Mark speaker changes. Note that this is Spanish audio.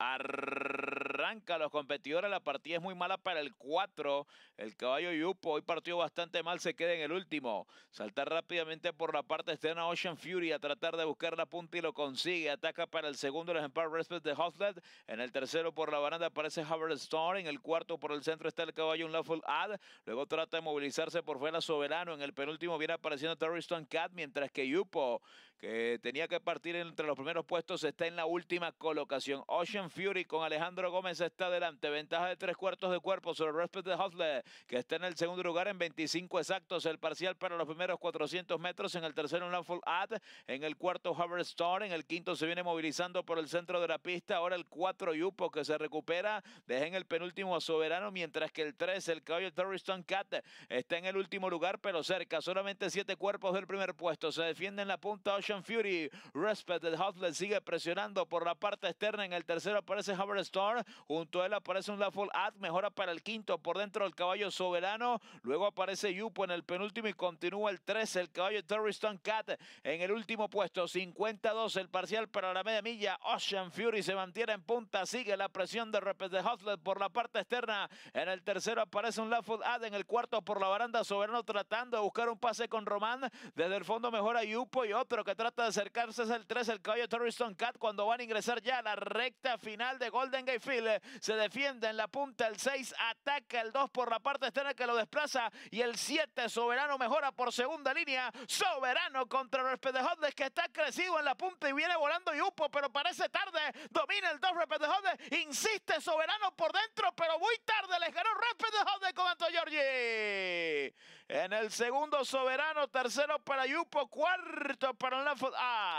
Speaker 1: Arranca los competidores. La partida es muy mala para el 4. El caballo Yupo hoy partió bastante mal. Se queda en el último. Saltar rápidamente por la parte externa Ocean Fury a tratar de buscar la punta y lo consigue. Ataca para el segundo el ejemplar Respect de Hoflet. En el tercero por la baranda aparece Hubbard Stone. En el cuarto por el centro está el caballo Unlawful Ad. Luego trata de movilizarse por fuera Soberano. En el penúltimo viene apareciendo Terry Stone Cat. Mientras que Yupo que tenía que partir entre los primeros puestos, está en la última colocación. Ocean Fury con Alejandro Gómez está adelante... Ventaja de tres cuartos de cuerpo sobre Respect de Hustler, que está en el segundo lugar en 25 exactos. El parcial para los primeros 400 metros. En el tercero, Landfall Ad. En el cuarto, Hover Star. En el quinto, se viene movilizando por el centro de la pista. Ahora el 4 Yupo que se recupera. Deja en el penúltimo a Soberano, mientras que el 3, el caballo Torriston Cat, está en el último lugar, pero cerca. Solamente siete cuerpos del primer puesto. Se defiende en la punta Fury. Respect de Hotlet sigue presionando por la parte externa. En el tercero aparece Haber Junto a él aparece un Laffold Ad. Mejora para el quinto por dentro del caballo soberano. Luego aparece Yupo en el penúltimo y continúa el 13. El caballo Stone Cat en el último puesto. 52 el parcial para la media milla. Ocean Fury se mantiene en punta. Sigue la presión de Respect de Hotlet por la parte externa. En el tercero aparece un Laffold Ad. En el cuarto por la baranda soberano tratando de buscar un pase con Román. Desde el fondo mejora Yupo y otro que trata de acercarse es el 3, el caballo Torriston Cat cuando van a ingresar ya a la recta final de Golden Gate Field. Se defiende en la punta el 6, ataca el 2 por la parte externa que lo desplaza y el 7, Soberano mejora por segunda línea. Soberano contra Repetejondes que está crecido en la punta y viene volando Y Upo, pero parece tarde. Domina el 2 Repetejondes, insiste Soberano por dentro, pero muy tarde les ganó Repetejondes con Anto Giorgi. En el segundo, Soberano. Tercero para Yupo. Cuarto para Lanford. ¡Ah!